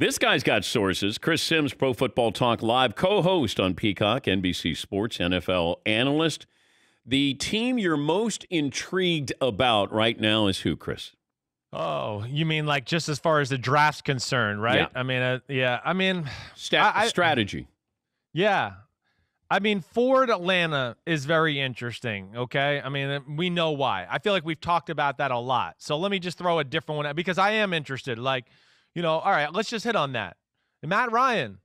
This guy's got sources. Chris Sims, Pro Football Talk Live, co host on Peacock, NBC Sports, NFL analyst. The team you're most intrigued about right now is who, Chris? Oh, you mean like just as far as the draft's concerned, right? Yeah. I mean, uh, yeah. I mean, Stat- I, strategy. I, yeah. I mean, Ford Atlanta is very interesting. Okay. I mean, uh, we know why. I feel like we've talked about that a lot. So let me just throw a different one out because I am interested. Like, you know, all right, let's just hit on that. And Matt Ryan,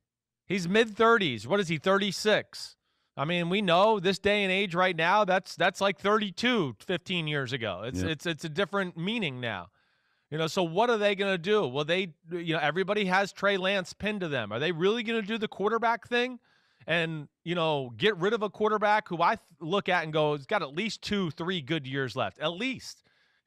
he's mid 30s. What is he, 36? I mean, we know this day and age right now, that's that's like 32 15 years ago. It's it's it's a different meaning now. You know, so what are they going to do? Well, they you know, everybody has Trey Lance pinned to them. Are they really going to do the quarterback thing? And you know, get rid of a quarterback who I th- look at and go, has got at least two, three good years left, at least.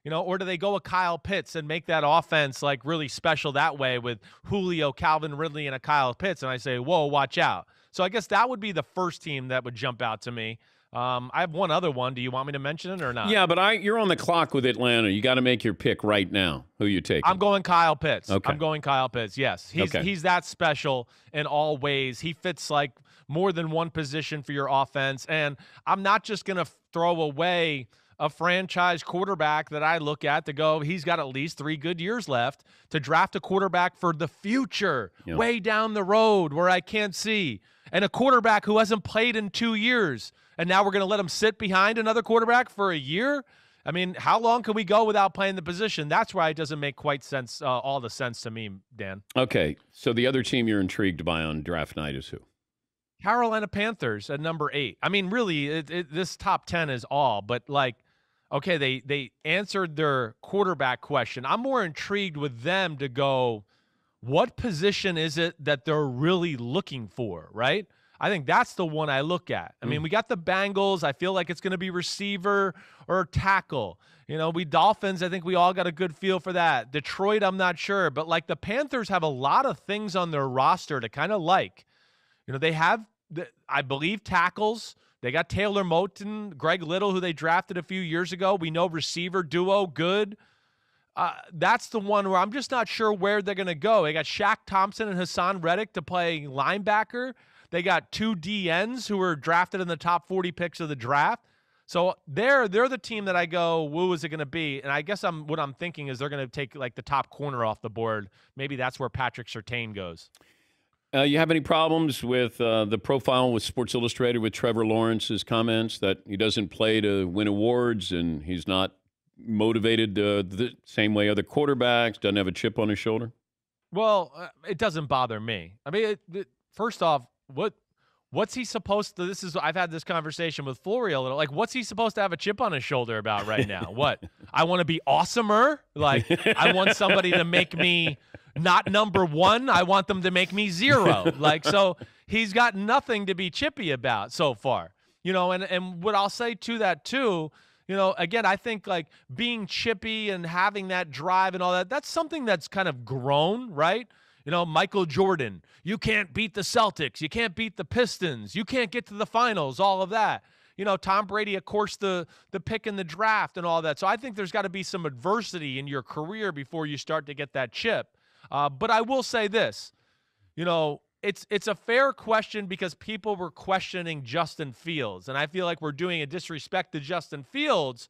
You know, or do they go with Kyle Pitts and make that offense like really special that way with Julio, Calvin Ridley, and a Kyle Pitts? And I say, whoa, watch out. So I guess that would be the first team that would jump out to me. Um, I have one other one. Do you want me to mention it or not? Yeah, but I you're on the clock with Atlanta. You got to make your pick right now. Who you take? I'm going Kyle Pitts. Okay. I'm going Kyle Pitts. Yes, he's okay. he's that special in all ways. He fits like more than one position for your offense, and I'm not just gonna throw away a franchise quarterback that I look at to go, he's got at least three good years left to draft a quarterback for the future, way down the road where I can't see, and a quarterback who hasn't played in two years. And now we're going to let him sit behind another quarterback for a year. I mean, how long can we go without playing the position? That's why it doesn't make quite sense, uh, all the sense to me, Dan. Okay. So the other team you're intrigued by on draft night is who? Carolina Panthers at number eight. I mean, really, it, it, this top 10 is all, but like okay, they they answered their quarterback question. I'm more intrigued with them to go, what position is it that they're really looking for, right? I think that's the one I look at. I mean, mm. we got the Bengals. I feel like it's going to be receiver or tackle. You know, we Dolphins, I think we all got a good feel for that. Detroit, I'm not sure. But like the Panthers have a lot of things on their roster to kind of like. You know, they have I believe tackles. They got Taylor Moten, Greg Little, who they drafted a few years ago. We know receiver duo good. Uh, that's the one where I'm just not sure where they're going to go. They got Shaq Thompson and Hassan Reddick to play linebacker. They got two DNs who were drafted in the top 40 picks of the draft. So they're they're the team that I go, "Who is it going to be? And I guess I'm what I'm thinking is they're going to take like the top corner off the board. Maybe that's where Patrick Sertain goes. Uh, you have any problems with uh, the profile with Sports Illustrated with Trevor Lawrence's comments that he doesn't play to win awards and he's not motivated uh, the same way other quarterbacks, doesn't have a chip on his shoulder? Well, uh, it doesn't bother me. I mean, it, it, first off, what what's he supposed to this is I've had this conversation with Florio a little. Like what's he supposed to have a chip on his shoulder about right now? what? I want to be awesomer? Like I want somebody to make me not number one. I want them to make me zero. Like, so he's got nothing to be chippy about so far, you know, and, and what I'll say to that too, you know, again, I think like being chippy and having that drive and all that, that's something that's kind of grown, right? You know, Michael Jordan, you can't beat the Celtics, you can't beat the Pistons, you can't get to the finals, all of that. You know, Tom Brady, of course, the the pick in the draft and all that. So I think there's got to be some adversity in your career before you start to get that chip. Uh, but I will say this, you know, it's it's a fair question because people were questioning Justin Fields, and I feel like we're doing a disrespect to Justin Fields,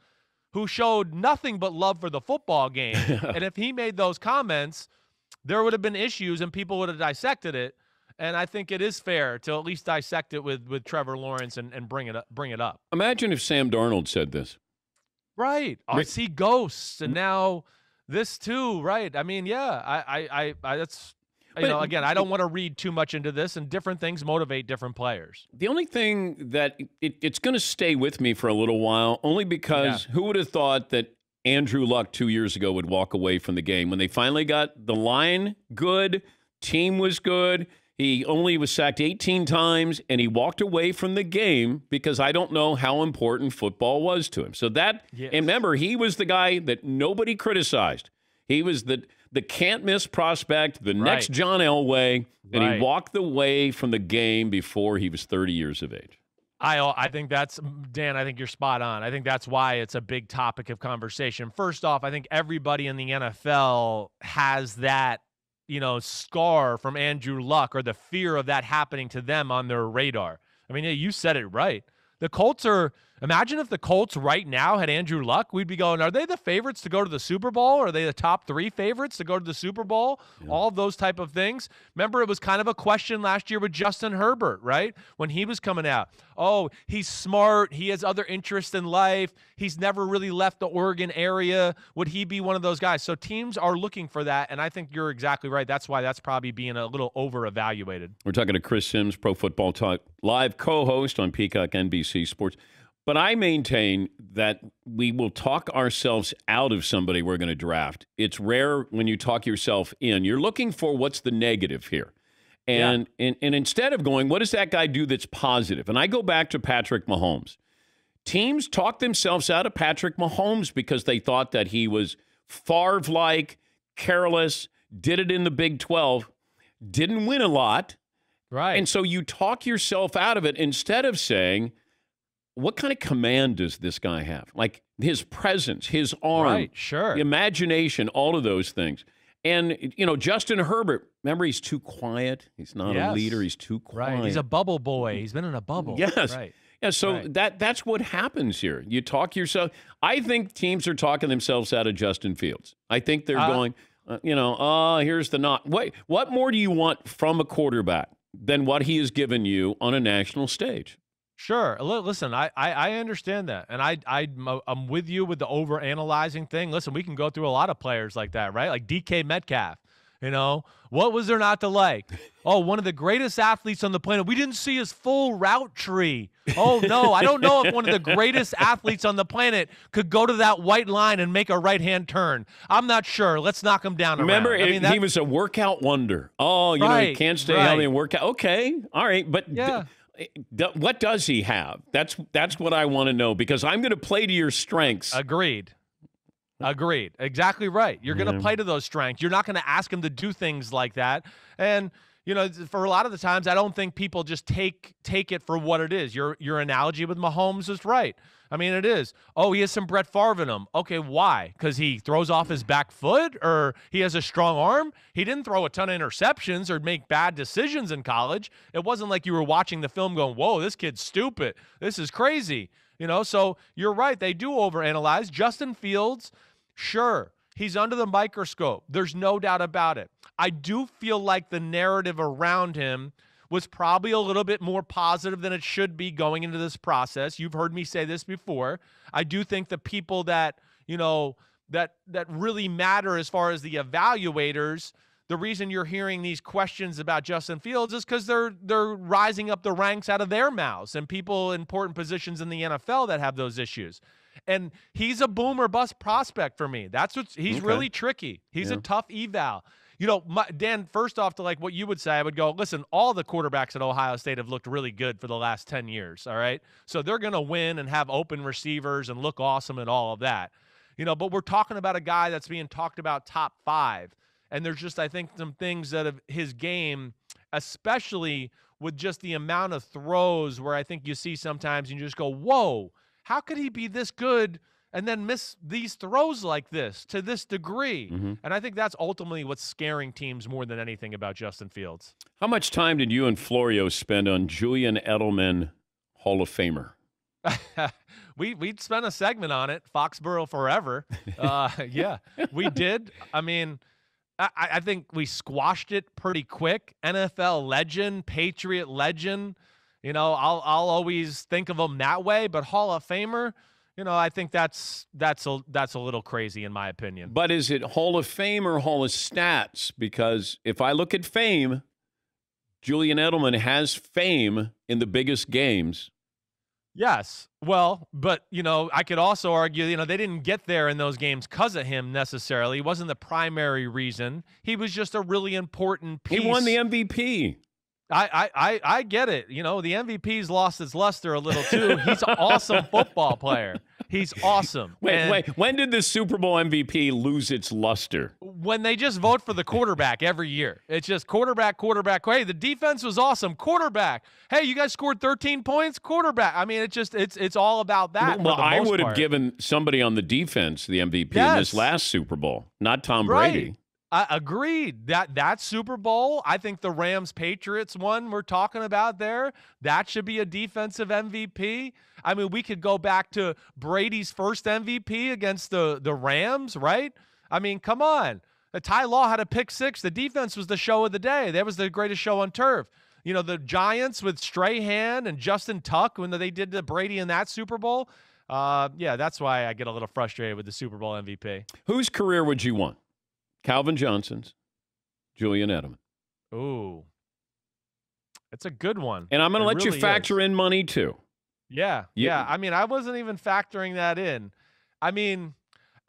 who showed nothing but love for the football game. and if he made those comments, there would have been issues, and people would have dissected it. And I think it is fair to at least dissect it with with Trevor Lawrence and, and bring it up bring it up. Imagine if Sam Darnold said this. Right. I see ghosts and now this too, right? I mean, yeah, I, I, I, I that's you but know, again, I don't want to read too much into this, and different things motivate different players. The only thing that it, it's going to stay with me for a little while, only because yeah. who would have thought that Andrew Luck two years ago would walk away from the game when they finally got the line good, team was good, he only was sacked 18 times and he walked away from the game because I don't know how important football was to him. So that yes. and remember he was the guy that nobody criticized. He was the the can't miss prospect, the right. next John Elway, and right. he walked away from the game before he was 30 years of age. I I think that's Dan. I think you're spot on. I think that's why it's a big topic of conversation. First off, I think everybody in the NFL has that you know, scar from Andrew Luck or the fear of that happening to them on their radar. I mean, you said it right. The Colts are Imagine if the Colts right now had Andrew Luck, we'd be going, are they the favorites to go to the Super Bowl? Are they the top three favorites to go to the Super Bowl? Yeah. All those type of things. Remember, it was kind of a question last year with Justin Herbert, right? When he was coming out. Oh, he's smart. He has other interests in life. He's never really left the Oregon area. Would he be one of those guys? So teams are looking for that. And I think you're exactly right. That's why that's probably being a little over evaluated. We're talking to Chris Sims, Pro Football Talk Live co host on Peacock NBC Sports. But I maintain that we will talk ourselves out of somebody we're going to draft. It's rare when you talk yourself in. You're looking for what's the negative here. And, yeah. and, and instead of going, what does that guy do that's positive? And I go back to Patrick Mahomes. Teams talked themselves out of Patrick Mahomes because they thought that he was Favre like, careless, did it in the Big 12, didn't win a lot. Right. And so you talk yourself out of it instead of saying – what kind of command does this guy have? Like his presence, his arm, right, sure, imagination, all of those things. And you know, Justin Herbert, remember he's too quiet. He's not yes. a leader. He's too quiet. Right. He's a bubble boy. He's been in a bubble. Yes. Right. Yeah, so right. that that's what happens here. You talk yourself. I think teams are talking themselves out of Justin Fields. I think they're uh, going, uh, you know, uh, here's the not. What what more do you want from a quarterback than what he has given you on a national stage? Sure. Listen, I, I, I understand that, and I I I'm with you with the over analyzing thing. Listen, we can go through a lot of players like that, right? Like DK Metcalf. You know what was there not to like? Oh, one of the greatest athletes on the planet. We didn't see his full route tree. Oh no, I don't know if one of the greatest athletes on the planet could go to that white line and make a right hand turn. I'm not sure. Let's knock him down. Remember, it, I mean, that, he was a workout wonder. Oh, you right, know, he can't stay right. healthy and work out. Okay, all right, but. Yeah what does he have? That's that's what I want to know because I'm going to play to your strengths. Agreed. Agreed. Exactly right. You're going to play to those strengths. You're not going to ask him to do things like that. And you know, for a lot of the times, I don't think people just take take it for what it is. Your your analogy with Mahomes is right. I mean, it is. Oh, he has some Brett Favre in him. Okay, why? Because he throws off his back foot, or he has a strong arm. He didn't throw a ton of interceptions or make bad decisions in college. It wasn't like you were watching the film going, "Whoa, this kid's stupid. This is crazy." You know. So you're right. They do overanalyze. Justin Fields, sure. He's under the microscope. There's no doubt about it. I do feel like the narrative around him was probably a little bit more positive than it should be going into this process. You've heard me say this before. I do think the people that, you know, that that really matter as far as the evaluators the reason you're hearing these questions about Justin Fields is because they're they're rising up the ranks out of their mouths and people in important positions in the NFL that have those issues. And he's a boomer bust prospect for me. That's what he's okay. really tricky. He's yeah. a tough eval. You know, my, Dan. First off, to like what you would say, I would go listen. All the quarterbacks at Ohio State have looked really good for the last ten years. All right, so they're going to win and have open receivers and look awesome and all of that. You know, but we're talking about a guy that's being talked about top five and there's just, I think, some things that of his game, especially with just the amount of throws where I think you see sometimes and you just go, whoa, how could he be this good? and then miss these throws like this to this degree. Mm-hmm. And I think that's ultimately what's scaring teams more than anything about Justin Fields. How much time did you and Florio spend on Julian Edelman, Hall of Famer? we we spent a segment on it, Foxborough forever. Uh, yeah, we did. I mean. I, I think we squashed it pretty quick. NFL legend, Patriot legend. You know, I'll I'll always think of him that way, but Hall of Famer, you know, I think that's that's a that's a little crazy in my opinion. But is it Hall of Fame or Hall of Stats? Because if I look at fame, Julian Edelman has fame in the biggest games, Yes. Well, but you know, I could also argue, you know, they didn't get there in those games because of him necessarily. He wasn't the primary reason. He was just a really important piece. He won the MVP. I, I I get it. You know, the MVP's lost its luster a little too. He's an awesome football player. He's awesome. Wait, and wait. When did the Super Bowl MVP lose its luster? When they just vote for the quarterback every year. It's just quarterback, quarterback. Hey, the defense was awesome. Quarterback. Hey, you guys scored 13 points. Quarterback. I mean, it's just it's it's all about that. Well, I would have given somebody on the defense the MVP yes. in this last Super Bowl, not Tom right. Brady. Uh, agreed. That that Super Bowl, I think the Rams Patriots one we're talking about there, that should be a defensive MVP. I mean, we could go back to Brady's first MVP against the the Rams, right? I mean, come on. The uh, Ty Law had a pick six. The defense was the show of the day. That was the greatest show on turf. You know, the Giants with Strahan and Justin Tuck when they did the Brady in that Super Bowl. Uh, yeah, that's why I get a little frustrated with the Super Bowl MVP. Whose career would you want? Calvin Johnson's, Julian Edelman. Ooh. It's a good one. And I'm going to let really you factor is. in money too. Yeah, yeah. Yeah. I mean, I wasn't even factoring that in. I mean,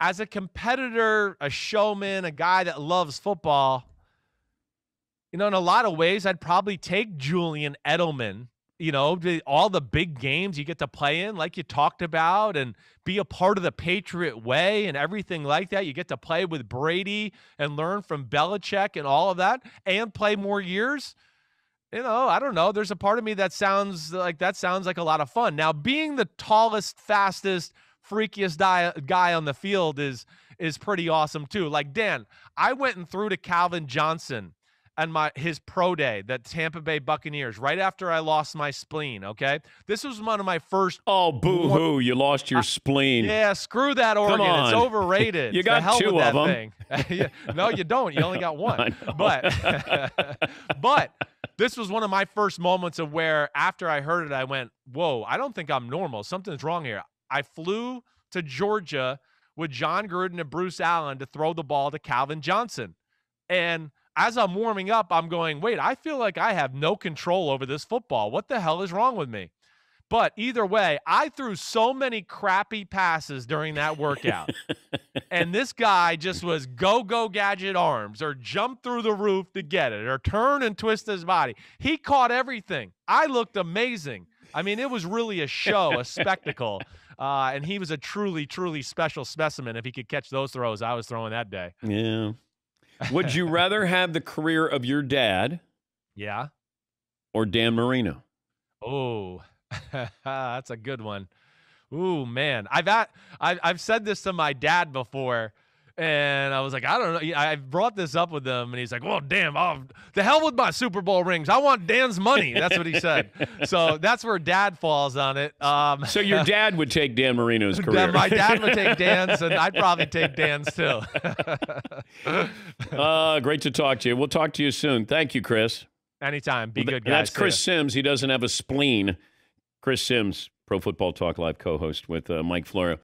as a competitor, a showman, a guy that loves football, you know, in a lot of ways, I'd probably take Julian Edelman you know, all the big games you get to play in, like you talked about, and be a part of the Patriot way and everything like that. You get to play with Brady and learn from Belichick and all of that and play more years. You know, I don't know. There's a part of me that sounds like that sounds like a lot of fun. Now, being the tallest, fastest, freakiest guy on the field is is pretty awesome too. Like Dan, I went and threw to Calvin Johnson and my his pro day, the Tampa Bay Buccaneers, right after I lost my spleen. Okay, this was one of my first. Oh, boo hoo! You lost your spleen. yeah, screw that organ. It's overrated. you got two of them. no, you don't. You only got one. But but this was one of my first moments of where after I heard it, I went, "Whoa! I don't think I'm normal. Something's wrong here." I flew to Georgia with John Gruden and Bruce Allen to throw the ball to Calvin Johnson, and as I'm warming up, I'm going, wait, I feel like I have no control over this football. What the hell is wrong with me? But either way, I threw so many crappy passes during that workout. and this guy just was go, go gadget arms or jump through the roof to get it or turn and twist his body. He caught everything. I looked amazing. I mean, it was really a show, a spectacle. Uh, and he was a truly, truly special specimen if he could catch those throws I was throwing that day. Yeah. Would you rather have the career of your dad? Yeah. Or Dan Marino? Oh, that's a good one. Ooh, man. I've at, I've, I've said this to my dad before and I was like, I don't know. I brought this up with him, and he's like, "Well, damn, oh, the hell with my Super Bowl rings. I want Dan's money." That's what he said. so that's where Dad falls on it. Um, so your dad would take Dan Marino's career. my dad would take Dan's, and I'd probably take Dan's too. uh, great to talk to you. We'll talk to you soon. Thank you, Chris. Anytime. Be well, good, guys. That's Chris Sims. He doesn't have a spleen. Chris Sims, Pro Football Talk Live co-host with uh, Mike Florio.